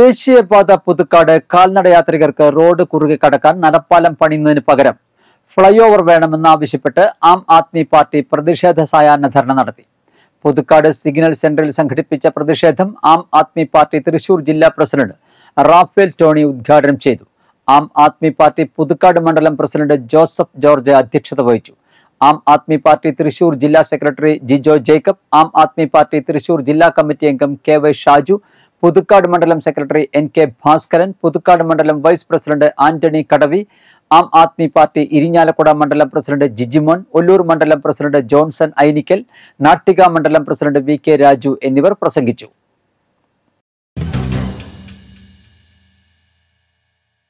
ദേശീയപാത പുതുക്കാട് കാൽനട യാത്രികർക്ക് റോഡ് കുറുകെ കടക്കാൻ നടപ്പാലം പണിയുന്നതിന് പകരം ഫ്ലൈഓവർ ഓവർ വേണമെന്നാവശ്യപ്പെട്ട് ആം ആദ്മി പാർട്ടി പ്രതിഷേധ സായാഹ്ന ധർണ നടത്തി പുതുക്കാട് സിഗ്നൽ സെന്ററിൽ സംഘടിപ്പിച്ച പ്രതിഷേധം ആം ആദ്മി പാർട്ടി തൃശൂർ ജില്ലാ പ്രസിഡന്റ് റാഫേൽ ടോണി ഉദ്ഘാടനം ചെയ്തു ആം ആദ്മി പാർട്ടി പുതുക്കാട് മണ്ഡലം പ്രസിഡന്റ് ജോസഫ് ജോർജ് അധ്യക്ഷത വഹിച്ചു ആം ആദ്മി പാർട്ടി തൃശൂർ ജില്ലാ സെക്രട്ടറി ജിജോ ജേക്കബ് ആം ആദ്മി പാർട്ടി തൃശൂർ ജില്ലാ കമ്മിറ്റി അംഗം കെ വൈ ഷാജു പുതുക്കാട് മണ്ഡലം secretary N K Bhaskaran Puthukkad മണ്ഡലം vice president Antony Kadavi Aam Aadmi party Irinjalakuda മണ്ഡലം പ്രസിഡന്റ് ജിജിമോൻ ഒല്ലൂർ മണ്ഡലം പ്രസിഡന്റ് ജോൺസൺ ഐനിക്കൽ നാട്ടിക മണ്ഡലം പ്രസിഡന്റ് വി കെ രാജു എന്നിവർ പ്രസംഗിച്ചു